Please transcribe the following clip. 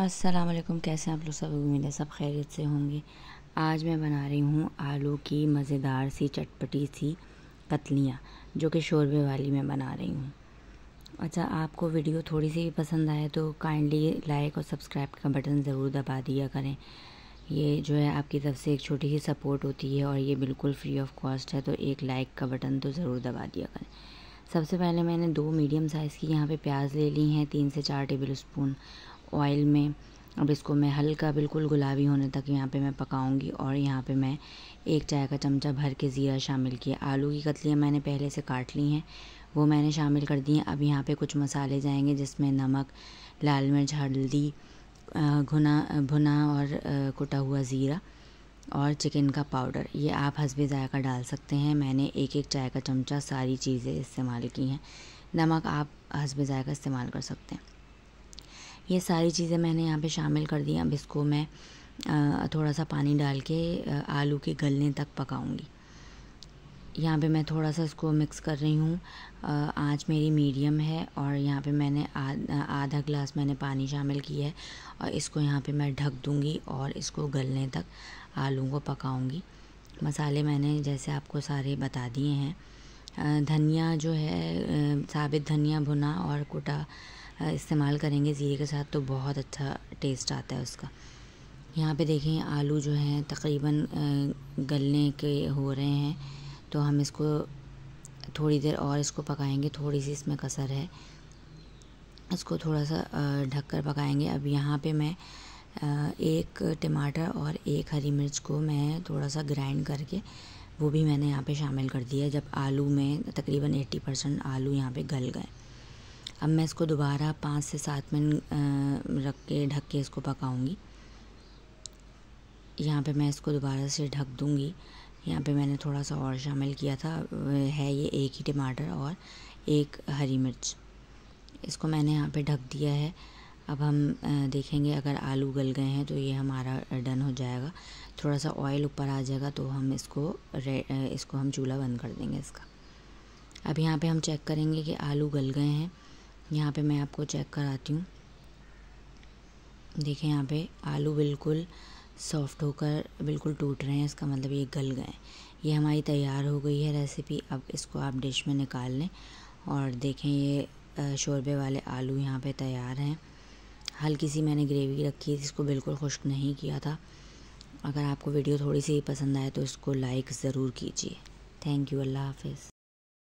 अस्सलाम वालेकुम कैसे आप लोग सब उम्मीद है सब खैरियत से होंगे आज मैं बना रही हूँ आलू की मज़ेदार सी चटपटी सी कतलियाँ जो कि शोरबे वाली मैं बना रही हूँ अच्छा आपको वीडियो थोड़ी सी भी पसंद आए तो काइंडली लाइक और सब्सक्राइब का बटन ज़रूर दबा दिया करें ये जो है आपकी तरफ से एक छोटी सी सपोर्ट होती है और ये बिल्कुल फ्री ऑफ कॉस्ट है तो एक लाइक का बटन तो ज़रूर दबा दिया करें सबसे पहले मैंने दो मीडियम साइज़ की यहाँ पे प्याज ले ली हैं तीन से चार टेबल स्पून ऑयल में अब इसको मैं हल्का बिल्कुल गुलाबी होने तक यहाँ पे मैं पकाऊंगी और यहाँ पे मैं एक चाय का चमचा भर के ज़ीरा शामिल किया आलू की कतलियाँ मैंने पहले से काट ली हैं वो मैंने शामिल कर दी हैं अब यहाँ पे कुछ मसाले जाएंगे जिसमें नमक लाल मिर्च हल्दी घुना भुना और कुटा हुआ ज़ीरा और चिकन का पाउडर ये आप हंसबे ज़ायका डाल सकते हैं मैंने एक एक चाय का चमचा सारी चीज़ें इस्तेमाल की हैं नमक आप हंसबे ज़ायका इस्तेमाल कर सकते हैं ये सारी चीज़ें मैंने यहाँ पे शामिल कर दी अब इसको मैं थोड़ा सा पानी डाल के आलू के गलने तक पकाऊंगी यहाँ पे मैं थोड़ा सा इसको मिक्स कर रही हूँ आँच मेरी मीडियम है और यहाँ पे मैंने आधा ग्लास मैंने पानी शामिल किया है और इसको यहाँ पे मैं ढक दूँगी और इसको गलने तक आलू को पकाऊँगी मसाले मैंने जैसे आपको सारे बता दिए हैं धनिया जो है साबित धनिया भुना और कुटा इस्तेमाल करेंगे ज़ीरे के साथ तो बहुत अच्छा टेस्ट आता है उसका यहाँ पे देखें आलू जो हैं तकरीबन गलने के हो रहे हैं तो हम इसको थोड़ी देर और इसको पकाएंगे थोड़ी सी इसमें कसर है इसको थोड़ा सा ढक कर पकाएंगे अब यहाँ पे मैं एक टमाटर और एक हरी मिर्च को मैं थोड़ा सा ग्राइंड करके वो भी मैंने यहाँ पे शामिल कर दिया जब आलू में तकरीबन 80 परसेंट आलू यहाँ पे गल गए अब मैं इसको दोबारा पाँच से सात मिनट रख के ढक के इसको पकाऊंगी यहाँ पे मैं इसको दोबारा से ढक दूँगी यहाँ पे मैंने थोड़ा सा और शामिल किया था है ये एक ही टमाटर और एक हरी मिर्च इसको मैंने यहाँ पे ढक दिया है अब हम देखेंगे अगर आलू गल गए हैं तो ये हमारा डन हो जाएगा थोड़ा सा ऑयल ऊपर आ जाएगा तो हम इसको इसको हम चूल्हा बंद कर देंगे इसका अब यहाँ पे हम चेक करेंगे कि आलू गल गए हैं यहाँ पे मैं आपको चेक कराती हूँ देखें यहाँ पे आलू बिल्कुल सॉफ्ट होकर बिल्कुल टूट रहे हैं इसका मतलब ये गल गए ये हमारी तैयार हो गई है रेसिपी अब इसको आप डिश में निकाल लें और देखें ये शोरबे वाले आलू यहाँ पे तैयार हैं हल्की सी मैंने ग्रेवी रखी थी इसको बिल्कुल खुश्क नहीं किया था अगर आपको वीडियो थोड़ी सी पसंद आए तो इसको लाइक ज़रूर कीजिए थैंक यू अल्लाह हाफिज़